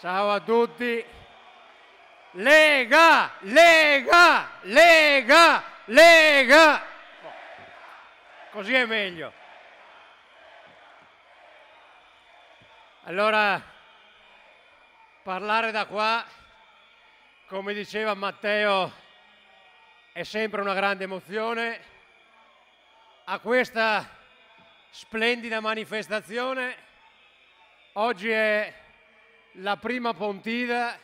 Ciao a tutti. Lega, Lega, Lega, Lega. così è meglio. Allora, parlare da qua, come diceva Matteo, è sempre una grande emozione. A questa splendida manifestazione, oggi è la prima pontida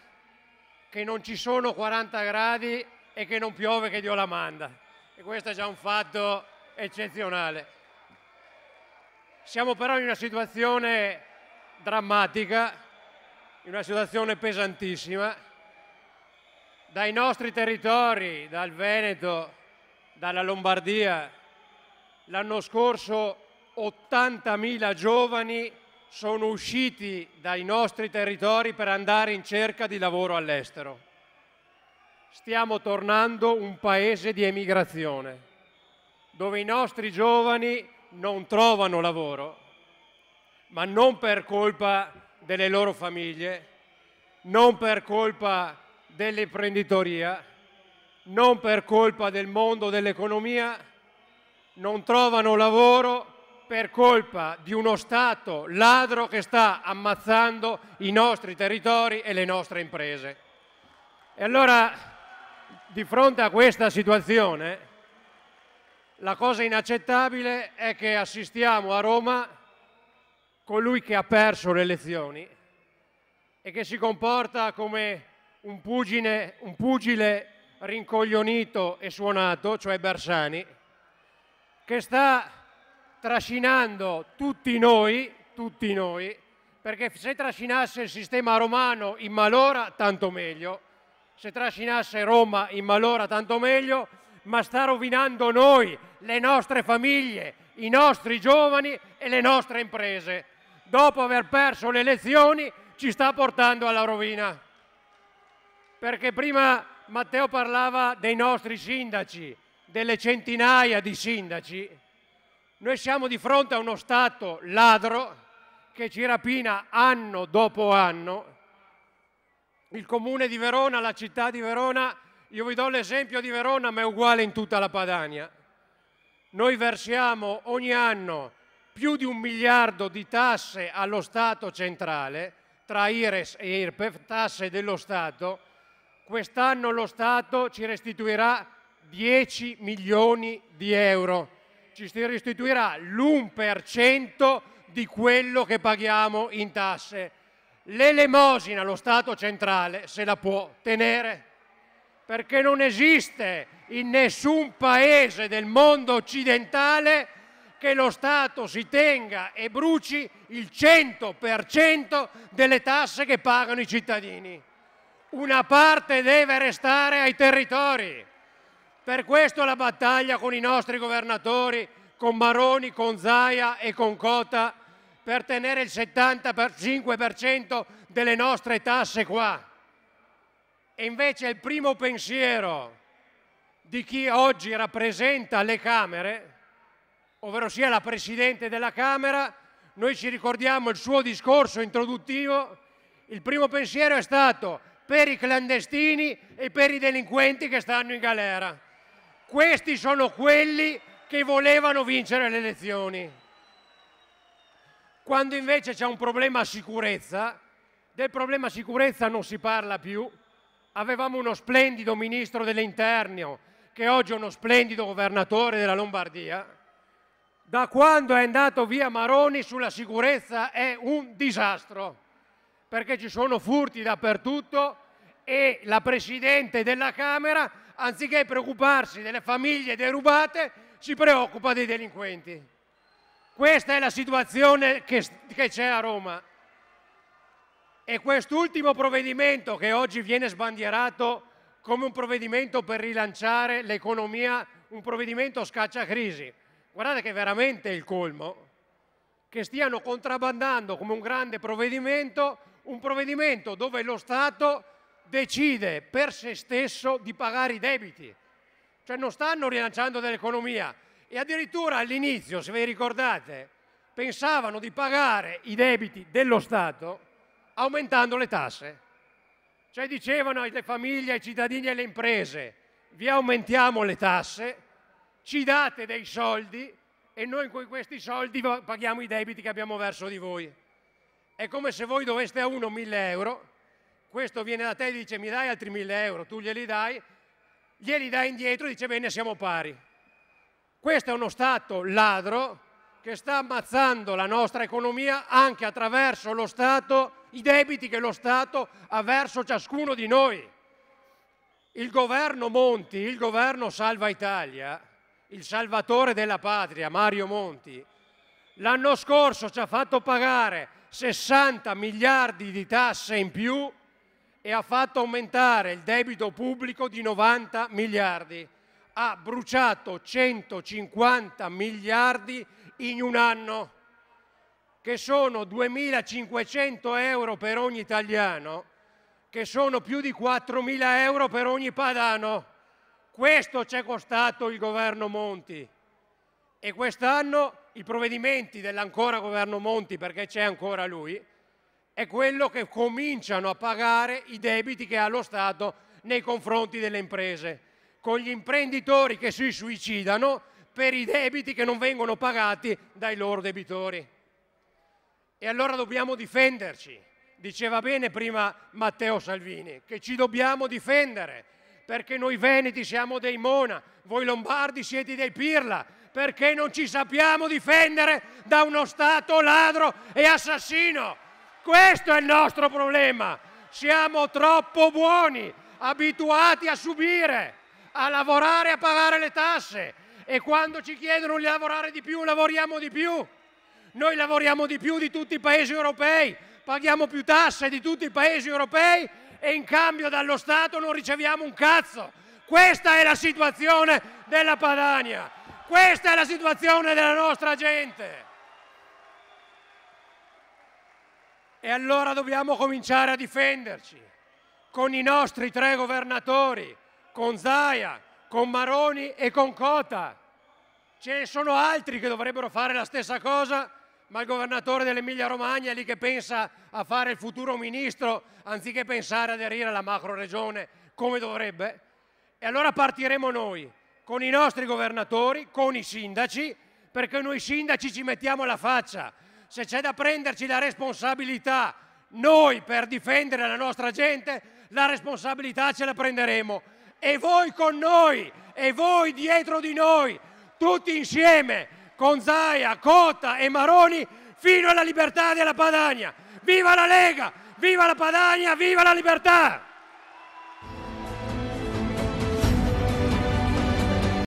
che non ci sono 40 gradi e che non piove che Dio la manda. E questo è già un fatto eccezionale. Siamo però in una situazione drammatica, in una situazione pesantissima. Dai nostri territori, dal Veneto, dalla Lombardia, l'anno scorso 80.000 giovani sono usciti dai nostri territori per andare in cerca di lavoro all'estero. Stiamo tornando un paese di emigrazione, dove i nostri giovani non trovano lavoro, ma non per colpa delle loro famiglie, non per colpa dell'imprenditoria, non per colpa del mondo dell'economia, non trovano lavoro per colpa di uno Stato ladro che sta ammazzando i nostri territori e le nostre imprese. E allora, di fronte a questa situazione, la cosa inaccettabile è che assistiamo a Roma colui che ha perso le elezioni e che si comporta come un pugile, un pugile rincoglionito e suonato, cioè Bersani, che sta trascinando tutti noi, tutti noi, perché se trascinasse il sistema romano in malora tanto meglio, se trascinasse Roma in malora tanto meglio, ma sta rovinando noi, le nostre famiglie, i nostri giovani e le nostre imprese. Dopo aver perso le elezioni ci sta portando alla rovina. Perché prima Matteo parlava dei nostri sindaci, delle centinaia di sindaci noi siamo di fronte a uno Stato ladro che ci rapina anno dopo anno. Il comune di Verona, la città di Verona, io vi do l'esempio di Verona, ma è uguale in tutta la Padania. Noi versiamo ogni anno più di un miliardo di tasse allo Stato centrale, tra IRES e IRPEF, tasse dello Stato, quest'anno lo Stato ci restituirà 10 milioni di euro ci si restituirà l'1% di quello che paghiamo in tasse. L'elemosina lo Stato centrale se la può tenere perché non esiste in nessun paese del mondo occidentale che lo Stato si tenga e bruci il 100% delle tasse che pagano i cittadini. Una parte deve restare ai territori per questo la battaglia con i nostri governatori, con Maroni, con Zaia e con Cota, per tenere il 75% delle nostre tasse qua. E invece il primo pensiero di chi oggi rappresenta le Camere, ovvero sia la Presidente della Camera, noi ci ricordiamo il suo discorso introduttivo, il primo pensiero è stato per i clandestini e per i delinquenti che stanno in galera. Questi sono quelli che volevano vincere le elezioni. Quando invece c'è un problema sicurezza, del problema sicurezza non si parla più. Avevamo uno splendido ministro dell'interno, che oggi è uno splendido governatore della Lombardia. Da quando è andato via Maroni sulla sicurezza è un disastro, perché ci sono furti dappertutto e la Presidente della Camera, anziché preoccuparsi delle famiglie derubate, si preoccupa dei delinquenti. Questa è la situazione che, c'è a Roma. E quest'ultimo provvedimento che oggi viene sbandierato come un provvedimento per rilanciare l'economia, un provvedimento scaccia crisi. Guardate che è veramente il colmo che stiano contrabbandando come un grande provvedimento, un provvedimento dove lo Stato decide per se stesso di pagare i debiti, cioè non stanno rilanciando dell'economia e addirittura all'inizio, se vi ricordate, pensavano di pagare i debiti dello Stato aumentando le tasse, cioè dicevano alle famiglie, ai cittadini e alle imprese vi aumentiamo le tasse, ci date dei soldi e noi con questi soldi paghiamo i debiti che abbiamo verso di voi. È come se voi doveste a uno 1000 euro questo viene da te e dice mi dai altri 1000 euro, tu glieli dai, glieli dai indietro e dice bene siamo pari. Questo è uno Stato ladro che sta ammazzando la nostra economia anche attraverso lo Stato, i debiti che lo Stato ha verso ciascuno di noi. Il governo Monti, il governo Salva Italia, il salvatore della patria, Mario Monti, l'anno scorso ci ha fatto pagare 60 miliardi di tasse in più e ha fatto aumentare il debito pubblico di 90 miliardi. Ha bruciato 150 miliardi in un anno, che sono 2.500 euro per ogni italiano, che sono più di 4.000 euro per ogni padano. Questo ci è costato il governo Monti. E quest'anno i provvedimenti dell'ancora governo Monti, perché c'è ancora lui, è quello che cominciano a pagare i debiti che ha lo Stato nei confronti delle imprese, con gli imprenditori che si suicidano per i debiti che non vengono pagati dai loro debitori. E allora dobbiamo difenderci. Diceva bene prima Matteo Salvini che ci dobbiamo difendere perché noi veneti siamo dei mona, voi lombardi siete dei pirla, perché non ci sappiamo difendere da uno Stato ladro e assassino. Questo è il nostro problema. Siamo troppo buoni, abituati a subire, a lavorare, e a pagare le tasse e quando ci chiedono di lavorare di più, lavoriamo di più. Noi lavoriamo di più di tutti i paesi europei, paghiamo più tasse di tutti i paesi europei e in cambio dallo Stato non riceviamo un cazzo. Questa è la situazione della Padania, questa è la situazione della nostra gente. E allora dobbiamo cominciare a difenderci con i nostri tre governatori, con Zaia, con Maroni e con Cota. Ce ne sono altri che dovrebbero fare la stessa cosa, ma il governatore dell'Emilia Romagna è lì che pensa a fare il futuro ministro anziché pensare ad aderire alla macro regione come dovrebbe. E allora partiremo noi con i nostri governatori, con i sindaci, perché noi sindaci ci mettiamo la faccia se c'è da prenderci la responsabilità noi per difendere la nostra gente, la responsabilità ce la prenderemo. E voi con noi, e voi dietro di noi, tutti insieme, con Zaia, Cotta e Maroni, fino alla libertà della Padania. Viva la Lega, viva la Padania, viva la libertà!